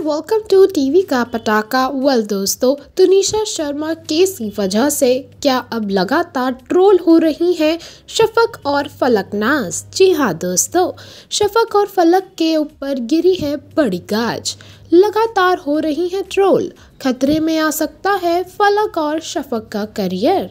and welcome to TV का पटाखा well दोस्तों तुनिशा शर्मा केस की वजह से क्या अब लगातार ट्रोल हो रही हैं शफक और फलक नाज जी हाँ दोस्तों शफक और फलक के ऊपर गिरी है बड़ी गाज लगातार हो रही है ट्रोल खतरे में आ सकता है फलक और शफक का करियर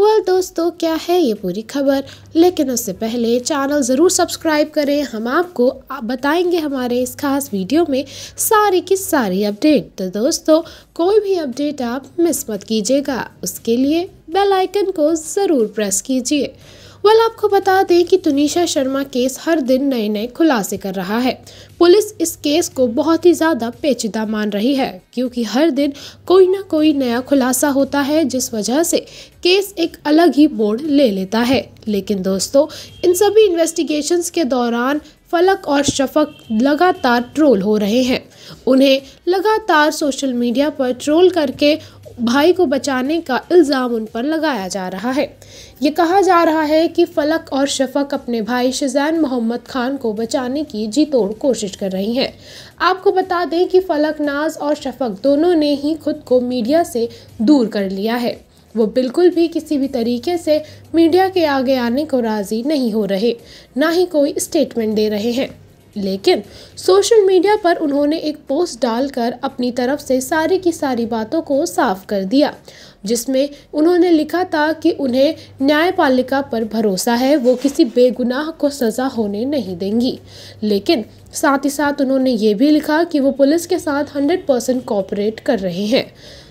वेल दोस्तों क्या है ये पूरी खबर लेकिन उससे पहले चैनल ज़रूर सब्सक्राइब करें हम आपको बताएंगे हमारे इस खास वीडियो में सारी की सारी अपडेट तो दोस्तों कोई भी अपडेट आप मिस मत कीजिएगा उसके लिए बेल आइकन को ज़रूर प्रेस कीजिए वेल आपको बता दें कि तुनिशा शर्मा केस हर दिन नए नए खुलासे कर रहा है पुलिस इस केस को बहुत ही ज़्यादा पेचीदा मान रही है क्योंकि हर दिन कोई ना कोई नया खुलासा होता है जिस वजह से केस एक अलग ही मोड़ ले लेता है लेकिन दोस्तों इन सभी इन्वेस्टिगेशंस के दौरान फलक और शफक लगातार ट्रोल हो रहे हैं उन्हें लगातार सोशल मीडिया पर ट्रोल करके भाई को बचाने का इल्ज़ाम उन पर लगाया जा रहा है ये कहा जा रहा है कि फलक और शफक अपने भाई शजैन मोहम्मद खान को बचाने की जी तोड़ कोशिश कर रही हैं आपको बता दें कि फलक नाज और शफक दोनों ने ही खुद को मीडिया से दूर कर लिया है वो बिल्कुल भी किसी भी तरीके से मीडिया के आगे आने को राज़ी नहीं हो रहे ना ही कोई स्टेटमेंट दे रहे हैं लेकिन सोशल मीडिया पर उन्होंने एक पोस्ट डालकर अपनी तरफ से सारी की सारी बातों को साफ कर दिया जिसमें उन्होंने लिखा था कि उन्हें न्यायपालिका पर भरोसा है वो किसी बेगुनाह को सज़ा होने नहीं देंगी लेकिन साथ ही साथ उन्होंने ये भी लिखा कि वो पुलिस के साथ 100 परसेंट कॉपरेट कर रहे हैं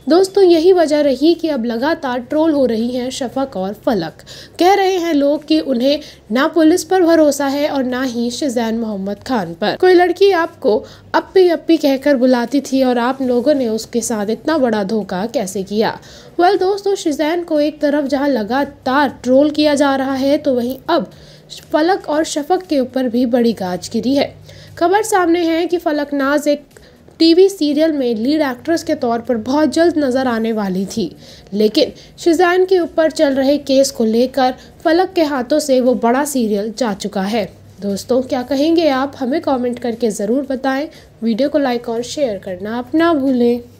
दोस्तों यही वजह रही कि अब लगातार ट्रोल हो रही हैं शफक और फलक कह रहे हैं लोग कि उन्हें ना पुलिस पर भरोसा है और ना ही शिजैन मोहम्मद खान पर कोई लड़की आपको अप्पी अप्पी कहकर बुलाती थी और आप लोगों ने उसके साथ इतना बड़ा धोखा कैसे किया वह well, दोस्तों शिजैन को एक तरफ जहाँ लगातार ट्रोल किया जा रहा है तो वहीं अब फलक और शफक के ऊपर भी बड़ी गाज गिरी है खबर सामने है कि फलकनाज एक टीवी सीरियल में लीड एक्ट्रेस के तौर पर बहुत जल्द नजर आने वाली थी लेकिन शिजान के ऊपर चल रहे केस को लेकर फलक के हाथों से वो बड़ा सीरियल जा चुका है दोस्तों क्या कहेंगे आप हमें कमेंट करके ज़रूर बताएं वीडियो को लाइक और शेयर करना आप ना भूलें